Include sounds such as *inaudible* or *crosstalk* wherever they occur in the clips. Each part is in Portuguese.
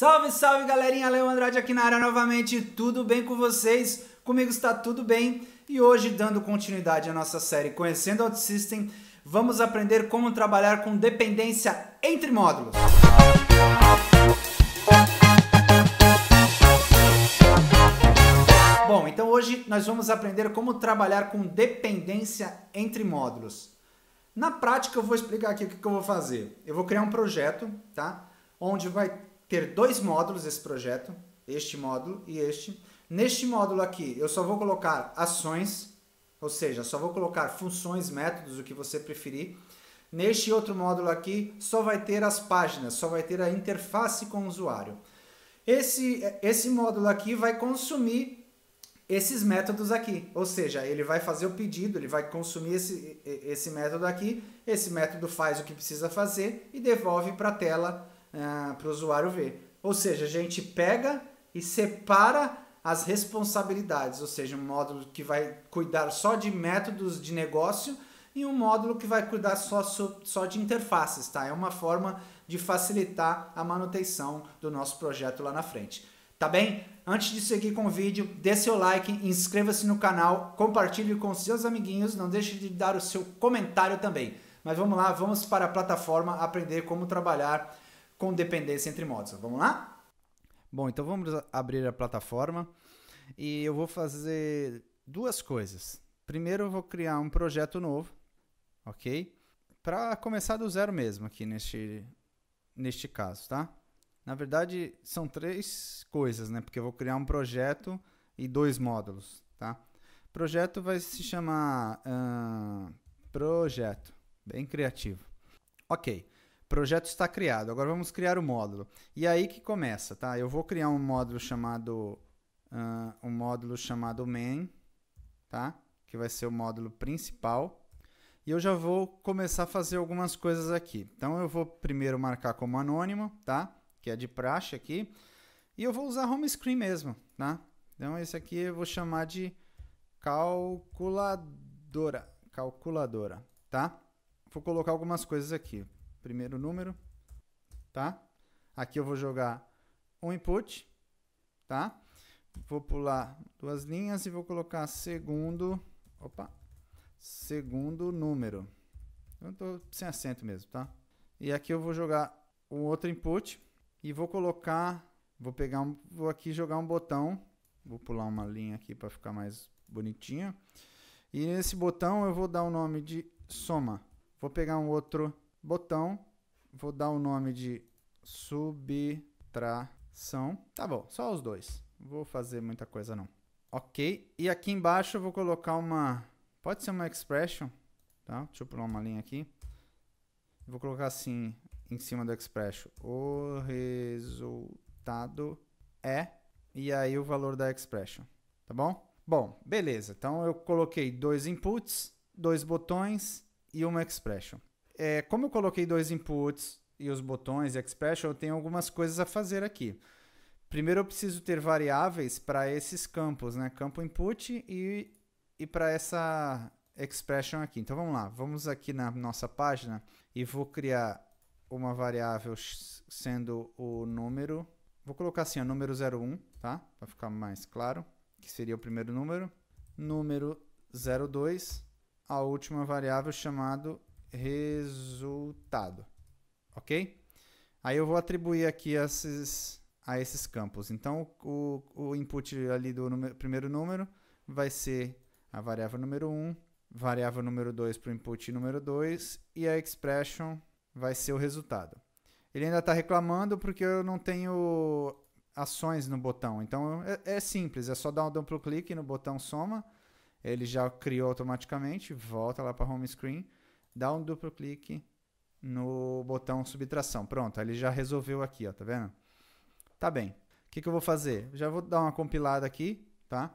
Salve, salve galerinha, Leo Andrade aqui na área novamente, tudo bem com vocês? Comigo está tudo bem e hoje, dando continuidade à nossa série Conhecendo Auto vamos aprender como trabalhar com dependência entre módulos. Bom, então hoje nós vamos aprender como trabalhar com dependência entre módulos. Na prática, eu vou explicar aqui o que eu vou fazer. Eu vou criar um projeto, tá? Onde vai ter dois módulos esse projeto, este módulo e este. Neste módulo aqui, eu só vou colocar ações, ou seja, só vou colocar funções, métodos, o que você preferir. Neste outro módulo aqui, só vai ter as páginas, só vai ter a interface com o usuário. Esse, esse módulo aqui vai consumir esses métodos aqui, ou seja, ele vai fazer o pedido, ele vai consumir esse, esse método aqui, esse método faz o que precisa fazer e devolve para a tela é, para o usuário ver. Ou seja, a gente pega e separa as responsabilidades, ou seja, um módulo que vai cuidar só de métodos de negócio e um módulo que vai cuidar só, só de interfaces, tá? É uma forma de facilitar a manutenção do nosso projeto lá na frente. Tá bem? Antes de seguir com o vídeo, dê seu like, inscreva-se no canal, compartilhe com seus amiguinhos, não deixe de dar o seu comentário também. Mas vamos lá, vamos para a plataforma aprender como trabalhar com dependência entre modos. Vamos lá? Bom, então vamos abrir a plataforma e eu vou fazer duas coisas. Primeiro, eu vou criar um projeto novo, ok? Para começar do zero mesmo aqui neste, neste caso, tá? Na verdade, são três coisas, né? Porque eu vou criar um projeto e dois módulos, tá? Projeto vai se chamar projeto, bem criativo. Ok. Projeto está criado. Agora vamos criar o módulo. E aí que começa, tá? Eu vou criar um módulo chamado uh, um módulo chamado main, tá? Que vai ser o módulo principal. E eu já vou começar a fazer algumas coisas aqui. Então eu vou primeiro marcar como anônimo, tá? Que é de praxe aqui. E eu vou usar home screen mesmo, tá? Então esse aqui eu vou chamar de calculadora, calculadora, tá? Vou colocar algumas coisas aqui primeiro número, tá? Aqui eu vou jogar um input, tá? Vou pular duas linhas e vou colocar segundo, opa, segundo número. Eu tô sem acento mesmo, tá? E aqui eu vou jogar um outro input e vou colocar, vou pegar um, vou aqui jogar um botão, vou pular uma linha aqui para ficar mais bonitinha. E nesse botão eu vou dar o nome de soma. Vou pegar um outro botão, vou dar o nome de subtração. Tá bom, só os dois. Vou fazer muita coisa não. Ok, e aqui embaixo eu vou colocar uma, pode ser uma expression, tá? Deixa eu pular uma linha aqui. Vou colocar assim, em cima do expression, o resultado é, e aí o valor da expression, tá bom? Bom, beleza, então eu coloquei dois inputs, dois botões e uma expression é, como eu coloquei dois inputs e os botões e expression, eu tenho algumas coisas a fazer aqui. Primeiro eu preciso ter variáveis para esses campos, né? Campo input e, e para essa expression aqui. Então vamos lá, vamos aqui na nossa página e vou criar uma variável sendo o número. Vou colocar assim, o número 01, tá? Para ficar mais claro, que seria o primeiro número. Número 02, a última variável chamado resultado, ok? Aí eu vou atribuir aqui esses, a esses campos. Então, o, o input ali do número, primeiro número vai ser a variável número 1, variável número 2 para o input número 2 e a expression vai ser o resultado. Ele ainda está reclamando porque eu não tenho ações no botão. Então é, é simples, é só dar um duplo clique no botão soma, ele já criou automaticamente, volta lá para home screen dá um duplo clique no botão subtração. Pronto, ele já resolveu aqui, ó, tá vendo? Tá bem. O que, que eu vou fazer? Já vou dar uma compilada aqui, tá?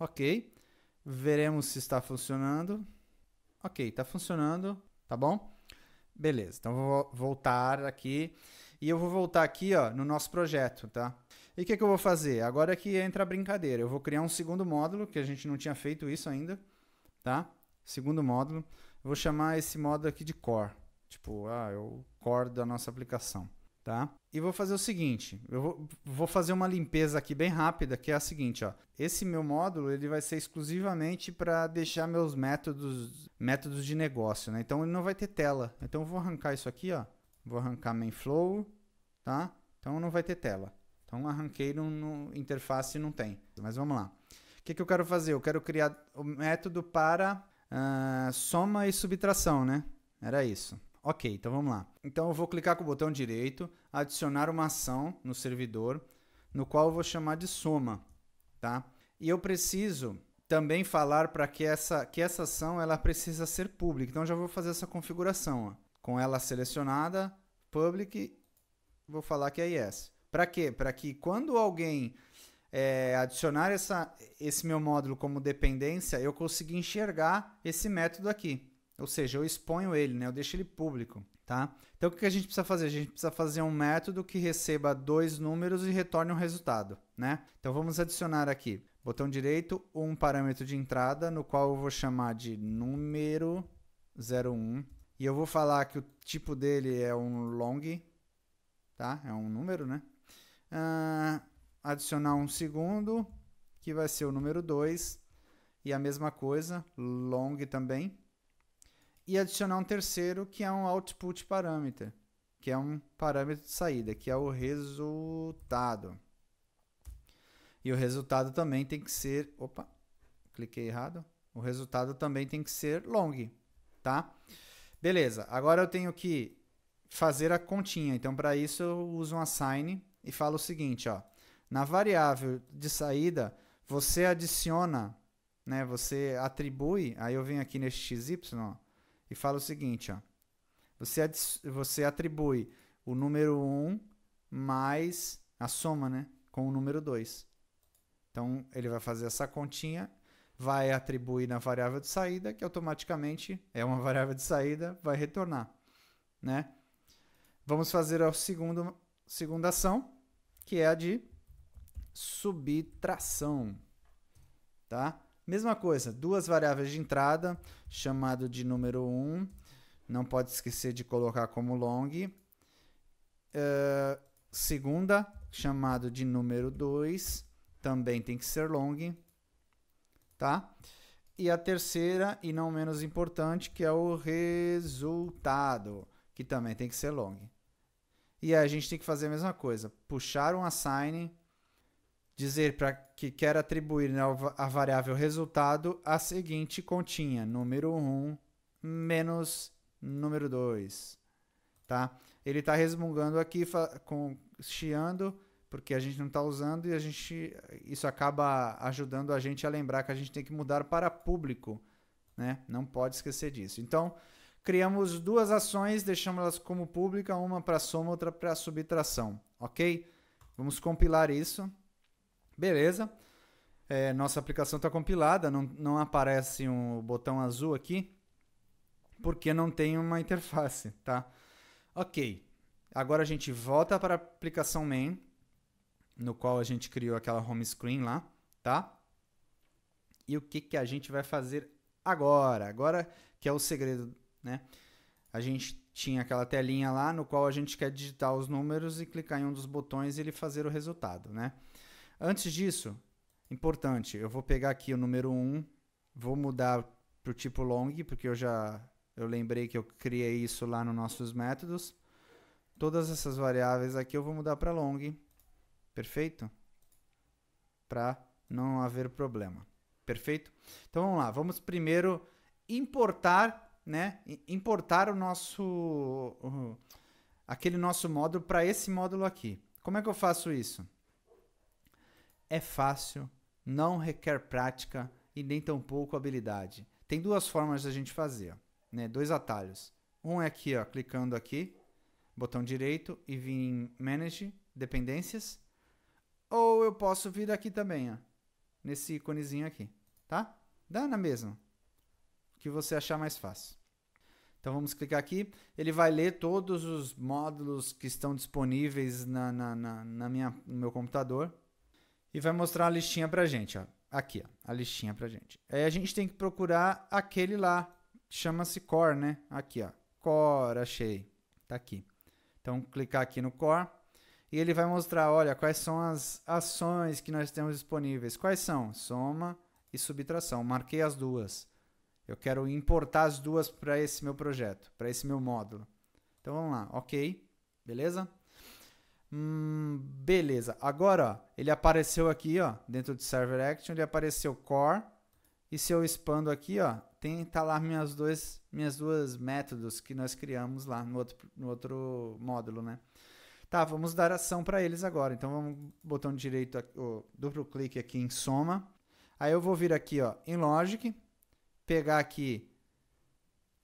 Ok. Veremos se está funcionando. Ok, está funcionando, tá bom? Beleza, então vou voltar aqui. E eu vou voltar aqui ó, no nosso projeto, tá? E o que, que eu vou fazer? Agora que entra a brincadeira. Eu vou criar um segundo módulo, que a gente não tinha feito isso ainda, tá? Segundo módulo vou chamar esse modo aqui de core. Tipo, ah, é o core da nossa aplicação, tá? E vou fazer o seguinte, eu vou, fazer uma limpeza aqui bem rápida, que é a seguinte, ó. Esse meu módulo, ele vai ser exclusivamente para deixar meus métodos, métodos de negócio, né? Então ele não vai ter tela. Então eu vou arrancar isso aqui, ó. Vou arrancar main flow, tá? Então não vai ter tela. Então arranquei no, no interface não tem. Mas vamos lá. O que, que eu quero fazer? Eu quero criar o método para Uh, soma e subtração, né? Era isso. Ok, então vamos lá. Então eu vou clicar com o botão direito, adicionar uma ação no servidor, no qual eu vou chamar de soma, tá? E eu preciso também falar para que essa, que essa ação ela precisa ser pública. Então já vou fazer essa configuração, ó. com ela selecionada, public, vou falar que é yes. Para quê? Para que quando alguém é, adicionar essa, esse meu módulo como dependência, eu consegui enxergar esse método aqui. Ou seja, eu exponho ele, né? eu deixo ele público. Tá? Então o que a gente precisa fazer? A gente precisa fazer um método que receba dois números e retorne um resultado. Né? Então vamos adicionar aqui, botão direito, um parâmetro de entrada, no qual eu vou chamar de número 01. E eu vou falar que o tipo dele é um long, tá? É um número, né? Uh, adicionar um segundo, que vai ser o número 2, e a mesma coisa, long também, e adicionar um terceiro, que é um output parameter, que é um parâmetro de saída, que é o resultado. E o resultado também tem que ser, opa, cliquei errado, o resultado também tem que ser long, tá? Beleza, agora eu tenho que fazer a continha, então para isso eu uso um assign e falo o seguinte, ó, na variável de saída, você adiciona, né, você atribui, aí eu venho aqui neste XY ó, e falo o seguinte, ó, você, você atribui o número 1 mais a soma né, com o número 2. Então, ele vai fazer essa continha, vai atribuir na variável de saída, que automaticamente é uma *laughs* variável de saída, vai retornar. Né? Vamos fazer a segunda ação, que é a de subtração, tá? Mesma coisa, duas variáveis de entrada, chamado de número 1, não pode esquecer de colocar como long. Uh, segunda, chamado de número 2, também tem que ser long, tá? E a terceira, e não menos importante, que é o resultado, que também tem que ser long. E aí a gente tem que fazer a mesma coisa, puxar um assign dizer para que quer atribuir né, a variável resultado a seguinte continha, número 1 menos número 2, tá? Ele está resmungando aqui, com, chiando, porque a gente não está usando e a gente, isso acaba ajudando a gente a lembrar que a gente tem que mudar para público, né? Não pode esquecer disso. Então, criamos duas ações, deixamos elas como pública, uma para soma, outra para subtração, ok? Vamos compilar isso. Beleza. É, nossa aplicação está compilada, não, não aparece um botão azul aqui, porque não tem uma interface, tá? Ok. Agora a gente volta para a aplicação main, no qual a gente criou aquela home screen lá, tá? E o que, que a gente vai fazer agora? Agora que é o segredo, né? A gente tinha aquela telinha lá no qual a gente quer digitar os números e clicar em um dos botões e ele fazer o resultado, né? Antes disso, importante, eu vou pegar aqui o número 1, vou mudar para o tipo long, porque eu já eu lembrei que eu criei isso lá nos nossos métodos. Todas essas variáveis aqui eu vou mudar para long, perfeito? Para não haver problema, perfeito? Então vamos lá, vamos primeiro importar, né? Importar o nosso aquele nosso módulo para esse módulo aqui. Como é que eu faço isso? é fácil, não requer prática e nem tampouco habilidade. Tem duas formas da gente fazer, né? Dois atalhos. Um é aqui, ó, clicando aqui, botão direito e vir em Manage Dependências. Ou eu posso vir aqui também, ó, nesse íconezinho aqui, tá? Dá na mesma. O que você achar mais fácil. Então vamos clicar aqui. Ele vai ler todos os módulos que estão disponíveis na, na, na, na minha, no meu computador e vai mostrar a listinha pra gente, ó. Aqui, ó, a listinha pra gente. Aí a gente tem que procurar aquele lá, chama-se core, né? Aqui, ó. Core, achei. Tá aqui. Então, clicar aqui no core e ele vai mostrar, olha, quais são as ações que nós temos disponíveis. Quais são? Soma e subtração. Marquei as duas. Eu quero importar as duas para esse meu projeto, para esse meu módulo. Então, vamos lá. OK. Beleza? Hum, beleza. Agora, ó, ele apareceu aqui, ó, dentro de Server Action, ele apareceu Core. E se eu expando aqui, ó, tem tá lá minhas dois minhas duas métodos que nós criamos lá no outro, no outro módulo, né? Tá, vamos dar ação para eles agora. Então vamos botão direito, o duplo clique aqui em soma. Aí eu vou vir aqui, ó, em Logic, pegar aqui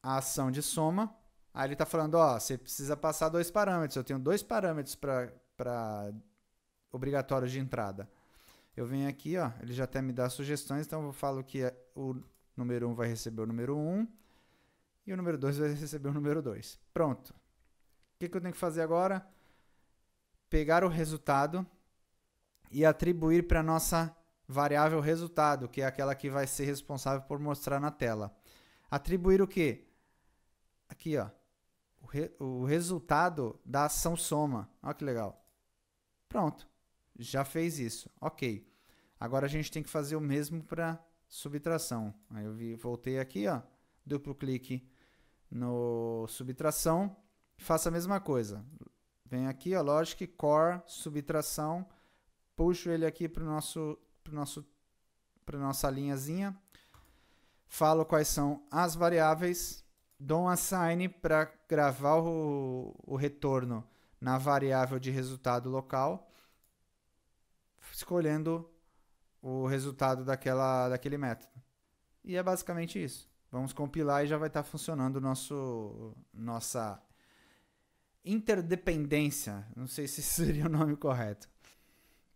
a ação de soma Aí ele está falando, ó, você precisa passar dois parâmetros. Eu tenho dois parâmetros para obrigatórios de entrada. Eu venho aqui, ó, ele já até me dá sugestões, então eu falo que é o número 1 um vai receber o número 1 um, e o número 2 vai receber o número 2. Pronto. O que, que eu tenho que fazer agora? Pegar o resultado e atribuir para a nossa variável resultado, que é aquela que vai ser responsável por mostrar na tela. Atribuir o quê? Aqui, ó o, re, o resultado da ação soma. Olha que legal. Pronto, já fez isso. Ok. Agora a gente tem que fazer o mesmo para subtração. Aí eu vi, voltei aqui, ó, duplo clique no subtração, faço a mesma coisa. Vem aqui, ó, logic, core, subtração, puxo ele aqui para nosso, pro nosso, pro nossa linhazinha, falo quais são as variáveis dou um assign para gravar o, o retorno na variável de resultado local, escolhendo o resultado daquela, daquele método. E é basicamente isso. Vamos compilar e já vai estar tá funcionando nosso nossa interdependência. Não sei se *laughs* seria o nome correto.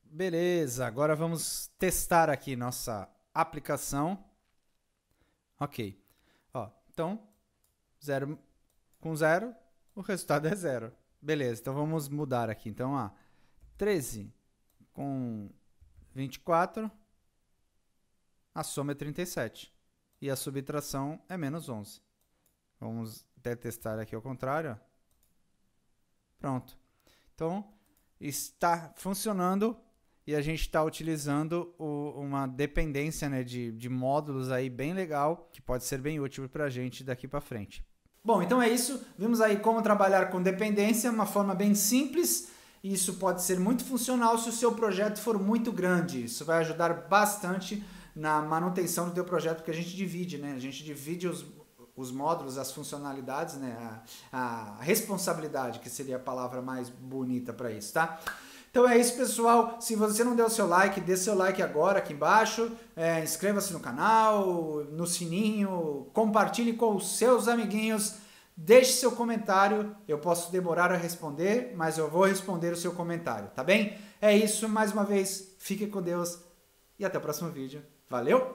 Beleza, agora vamos testar aqui nossa aplicação. Ok. Ó, então, Zero com zero, o resultado é zero. Beleza, então vamos mudar aqui. Então, a 13 com 24, a soma é 37. E a subtração é menos 11. Vamos até testar aqui ao contrário. Pronto. Então, está funcionando e a gente está utilizando o, uma dependência né, de, de módulos aí bem legal, que pode ser bem útil para a gente daqui para frente. Bom, então é isso. Vimos aí como trabalhar com dependência, uma forma bem simples. isso pode ser muito funcional se o seu projeto for muito grande. Isso vai ajudar bastante na manutenção do teu projeto, porque a gente divide, né? A gente divide os, os módulos, as funcionalidades, né? a, a responsabilidade, que seria a palavra mais bonita para isso, tá? Então é isso, pessoal. Se você não deu seu like, dê seu like agora aqui embaixo. É, Inscreva-se no canal, no sininho, compartilhe com os seus amiguinhos. Deixe seu comentário, eu posso demorar a responder, mas eu vou responder o seu comentário, tá bem? É isso, mais uma vez, fique com Deus e até o próximo vídeo. Valeu!